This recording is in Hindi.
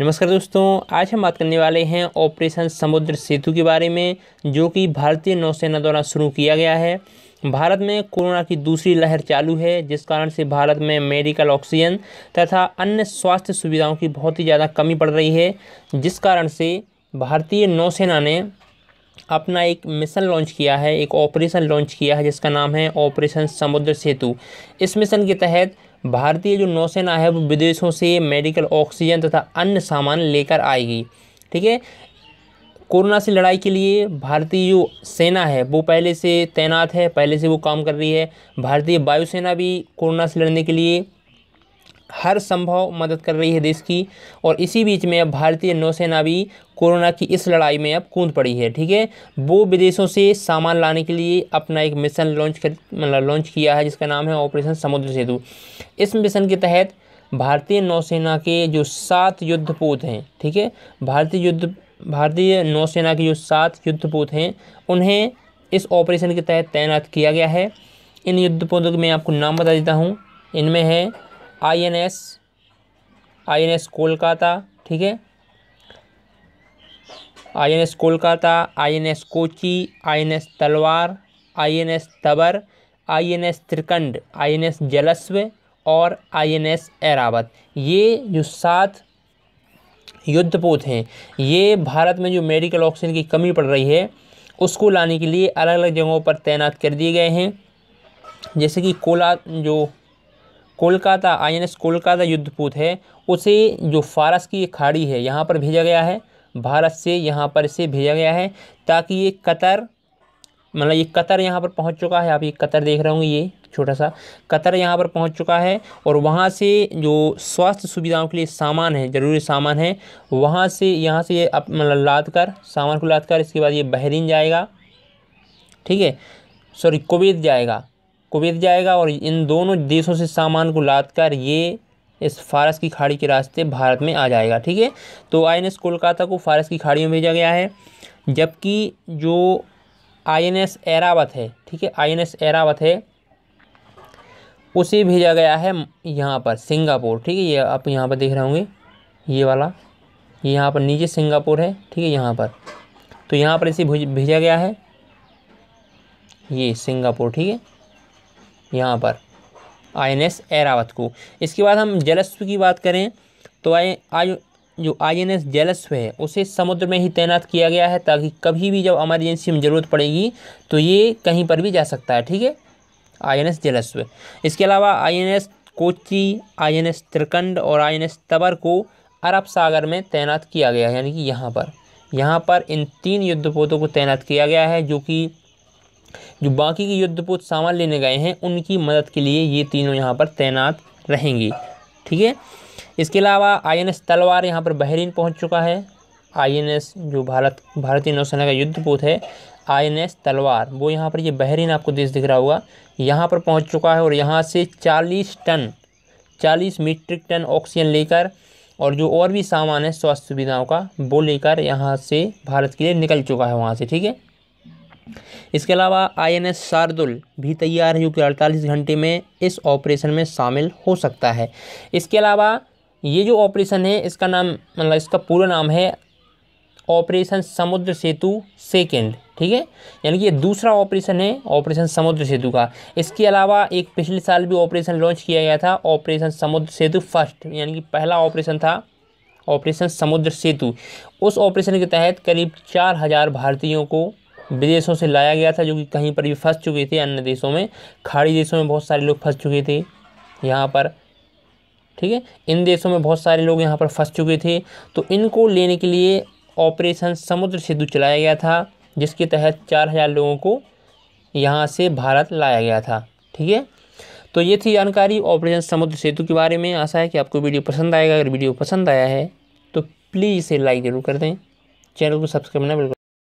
नमस्कार दोस्तों आज हम बात करने वाले हैं ऑपरेशन समुद्र सेतु के बारे में जो कि भारतीय नौसेना द्वारा शुरू किया गया है भारत में कोरोना की दूसरी लहर चालू है जिस कारण से भारत में मेडिकल ऑक्सीजन तथा अन्य स्वास्थ्य सुविधाओं की बहुत ही ज़्यादा कमी पड़ रही है जिस कारण से भारतीय नौसेना ने अपना एक मिशन लॉन्च किया है एक ऑपरेशन लॉन्च किया है जिसका नाम है ऑपरेशन समुद्र सेतु इस मिशन के तहत भारतीय जो नौसेना है वो विदेशों से मेडिकल ऑक्सीजन तथा अन्य सामान लेकर आएगी ठीक है कोरोना से लड़ाई के लिए भारतीय जो सेना है वो पहले से तैनात है पहले से वो काम कर रही है भारतीय वायुसेना भी कोरोना से लड़ने के लिए हर संभव मदद कर रही है देश की और इसी बीच में अब भारतीय नौसेना भी कोरोना की इस लड़ाई में अब कूद पड़ी है ठीक है वो विदेशों से सामान लाने के लिए अपना एक मिशन लॉन्च कर मतलब लॉन्च किया है जिसका नाम है ऑपरेशन समुद्र सेतु इस मिशन के तहत भारतीय नौसेना के जो सात युद्धपोत हैं ठीक है भारतीय युद्ध भारतीय नौसेना के जो सात युद्धपोत हैं उन्हें इस ऑपरेशन के तहत तैनात किया गया है इन युद्धपोतों के मैं आपको नाम बता देता हूँ इनमें है आईएनएस आईएनएस कोलकाता ठीक है INS Kolkata INS Kochi INS Talwar INS Tabar INS Trikand INS Jalashwa और आईएनएस एरावत ये जो सात युद्धपोत हैं ये भारत में जो मेडिकल ऑक्सीजन की कमी पड़ रही है उसको लाने के लिए अलग अलग जगहों पर तैनात कर दिए गए हैं जैसे कि कोला जो कोलकाता एस कोलकाता युद्धपूत है उसे जो फारस की खाड़ी है यहाँ पर भेजा गया है भारत से यहाँ पर इसे भेजा गया है ताकि ये कतर मतलब ये कतर यहाँ पर पहुँच चुका है आप ये कतर देख रहे होंगे ये छोटा सा कतर यहाँ पर पहुँच चुका है और वहाँ से जो स्वास्थ्य सुविधाओं के लिए सामान है ज़रूरी सामान है वहाँ से यहाँ से ये मतलब लाद कर सामान को लाद कर इसके बाद ये बहरीन जाएगा ठीक है सॉरी कुवैत जाएगा कुवैत जाएगा और इन दोनों देशों से सामान को लाद कर ये इस फारस की खाड़ी के रास्ते भारत में आ जाएगा ठीक है तो आई एन कोलकाता को फारस की खाड़ी में भेजा गया है जबकि जो आई एन एस एरावत है ठीक है आई एन एस एरावत है उसे भेजा गया है यहाँ पर सिंगापुर ठीक है ये आप यहाँ पर देख रहे होंगे ये वाला ये यहाँ पर नीचे सिंगापुर है ठीक है यहाँ पर तो यहाँ पर इसे भेजा गया है ये सिंगापुर ठीक है यहाँ पर आई एन एस एरावत को इसके बाद हम जलस्व की बात करें तो आई आयु जो आई एन एस जलस्व है उसे समुद्र में ही तैनात किया गया है ताकि कभी भी जब एमरजेंसी में ज़रूरत पड़ेगी तो ये कहीं पर भी जा सकता है ठीक है आई एन एस जलस्व इसके अलावा I N S Kochi I N S Trikand और आई एन एस तबर को अरब सागर में तैनात किया गया है यानी कि यहाँ पर यहाँ पर इन तीन युद्धपोतों को तैनात किया गया है जो कि जो बाकी के युद्धपोत सामान लेने गए हैं उनकी मदद के लिए ये तीनों यहाँ पर तैनात रहेंगी ठीक है इसके अलावा आई एन एस तलवार यहाँ पर बहरीन पहुँच चुका है आई एन एस जो भारत भारतीय नौसेना का युद्धपूत है आई एन एस तलवार वो यहाँ पर ये यह बहरीन आपको देश दिख रहा होगा यहाँ पर पहुँच चुका है और यहाँ से चालीस टन चालीस मीट्रिक टन ऑक्सीजन लेकर और जो और भी सामान है स्वास्थ्य सुविधाओं का वो लेकर यहाँ से भारत के लिए निकल चुका है वहाँ से ठीक है इसके अलावा आईएनएस शार्दुल भी तैयार है जो कि अड़तालीस घंटे में इस ऑपरेशन में शामिल हो सकता है इसके अलावा ये जो ऑपरेशन है इसका नाम मतलब इसका पूरा नाम है ऑपरेशन समुद्र सेतु सेकेंड ठीक है यानी कि ये दूसरा ऑपरेशन है ऑपरेशन समुद्र सेतु का इसके अलावा एक पिछले साल भी ऑपरेशन लॉन्च किया गया था ऑपरेशन समुद्र सेतु फर्स्ट यानी कि पहला ऑपरेशन था ऑपरेशन समुद्र सेतु उस ऑपरेशन के तहत करीब चार हज़ार भारतीयों को विदेशों से लाया गया था जो कि कहीं पर भी फंस चुके थे अन्य देशों में खाड़ी देशों में बहुत सारे लोग फंस चुके थे यहाँ पर ठीक है इन देशों में बहुत सारे लोग यहाँ पर फंस चुके थे तो इनको लेने के लिए ऑपरेशन समुद्र सेतु चलाया गया था जिसके तहत चार हज़ार लोगों को यहाँ से भारत लाया गया था ठीक है तो ये थी जानकारी ऑपरेशन समुद्र सेतु के बारे में आशा है कि आपको वीडियो पसंद आएगा अगर वीडियो पसंद आया है तो प्लीज़ इसे लाइक ज़रूर कर दें चैनल को सब्सक्राइब ना बिल्कुल